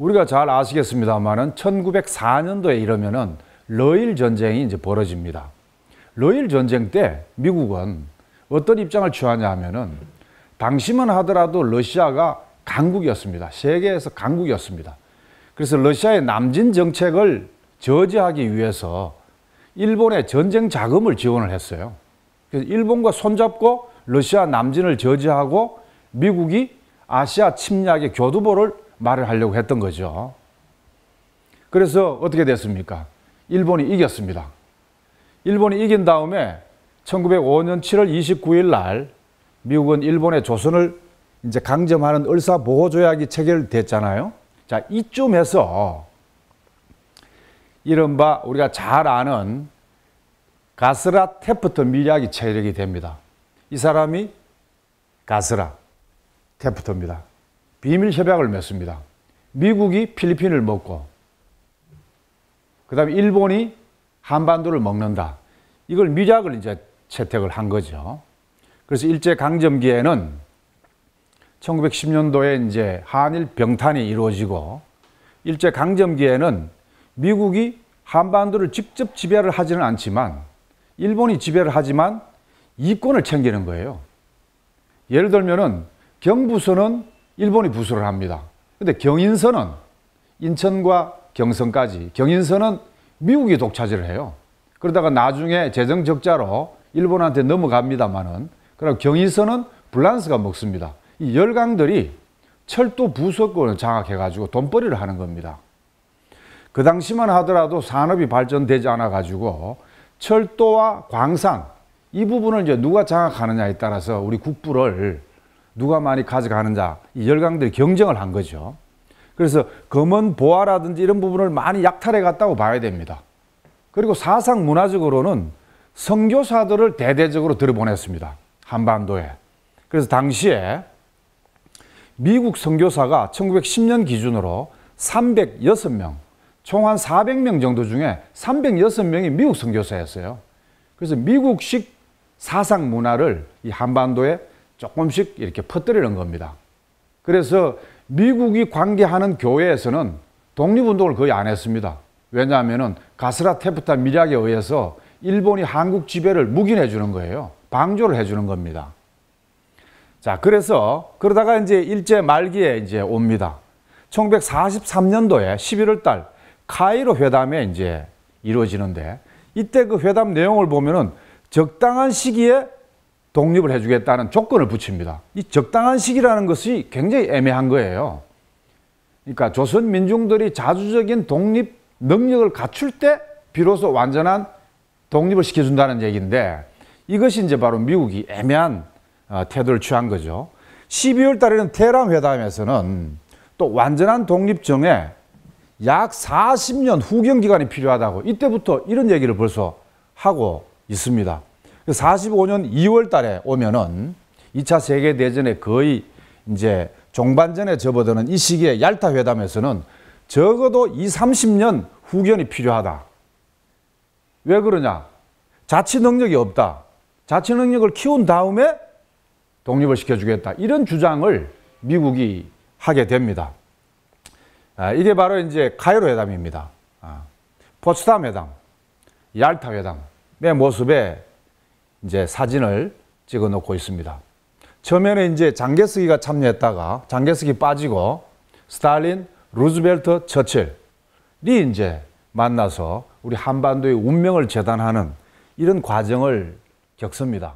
우리가 잘 아시겠습니다만은 1904년도에 이러면은 러일 전쟁이 이제 벌어집니다. 러일 전쟁 때 미국은 어떤 입장을 취하냐 하면은 당시만 하더라도 러시아가 강국이었습니다. 세계에서 강국이었습니다. 그래서 러시아의 남진 정책을 저지하기 위해서 일본에 전쟁 자금을 지원을 했어요. 그래서 일본과 손잡고 러시아 남진을 저지하고 미국이 아시아 침략의 교두보를 말을 하려고 했던 거죠. 그래서 어떻게 됐습니까? 일본이 이겼습니다. 일본이 이긴 다음에 1905년 7월 29일 날 미국은 일본의 조선을 이제 강점하는 을사보호조약이 체결됐잖아요. 자, 이쯤에서 이른바 우리가 잘 아는 가스라 테프트 밀약이 체력이 됩니다. 이 사람이 가스라 테프트입니다. 비밀 협약을 맺습니다. 미국이 필리핀을 먹고 그 다음에 일본이 한반도를 먹는다. 이걸 미작을 이제 채택을 한 거죠. 그래서 일제 강점기에는 1910년도에 이제 한일 병탄이 이루어지고 일제 강점기에는 미국이 한반도를 직접 지배를 하지는 않지만 일본이 지배를 하지만 이권을 챙기는 거예요. 예를 들면은 경부선은 일본이 부수를 합니다. 근데 경인선은 인천과 경성까지 경인선은 미국이 독차지를 해요. 그러다가 나중에 재정 적자로 일본한테 넘어갑니다만은 그럼 경인선은 블란스가 먹습니다. 이 열강들이 철도 부서권을 장악해가지고 돈벌이를 하는 겁니다. 그 당시만 하더라도 산업이 발전되지 않아가지고 철도와 광산 이 부분을 이제 누가 장악하느냐에 따라서 우리 국부를 누가 많이 가져가는 자, 이 열강들이 경쟁을 한 거죠. 그래서 검은 보화라든지 이런 부분을 많이 약탈해 갔다고 봐야 됩니다. 그리고 사상 문화적으로는 선교사들을 대대적으로 들여보냈습니다. 한반도에. 그래서 당시에 미국 선교사가 1910년 기준으로 306명, 총 한 400명 정도 중에 306명이 미국 선교사였어요. 그래서 미국식 사상 문화를 이 한반도에 조금씩 이렇게 퍼뜨리는 겁니다. 그래서 미국이 관계하는 교회에서는 독립운동을 거의 안 했습니다. 왜냐하면 가스라 테프타 밀약에 의해서 일본이 한국 지배를 묵인해 주는 거예요. 방조를 해 주는 겁니다. 자, 그래서 그러다가 이제 일제 말기에 이제 옵니다. 1943년도에 11월 달 카이로 회담에 이제 이루어지는데 이때 그 회담 내용을 보면은 적당한 시기에 독립을 해주겠다는 조건을 붙입니다. 이 적당한 시기라는 것이 굉장히 애매한 거예요. 그러니까 조선 민중들이 자주적인 독립 능력을 갖출 때 비로소 완전한 독립을 시켜준다는 얘기인데 이것이 이제 바로 미국이 애매한 어, 태도를 취한 거죠. 12월 달에는 테란 회담에서는 또 완전한 독립정에 약 40년 후경 기간이 필요하다고 이때부터 이런 얘기를 벌써 하고 있습니다. 45년 그 2월 달에 오면은 2차 세계대전에 거의 이제 종반전에 접어드는 이 시기에 얄타 회담에서는 적어도 2, 0 30년 후견이 필요하다. 왜 그러냐? 자치 능력이 없다. 자치 능력을 키운 다음에 독립을 시켜주겠다. 이런 주장을 미국이 하게 됩니다. 아, 이게 바로 이제 카이로 회담입니다. 아, 포츠담 회담, 얄타 회담의 모습에 이제 사진을 찍어 놓고 있습니다. 처음에는 이제 장개스기가 참여했다가 장개스기 빠지고 스탈린, 루즈벨트, 처칠이 이제 만나서 우리 한반도의 운명을 재단하는 이런 과정을 겪습니다.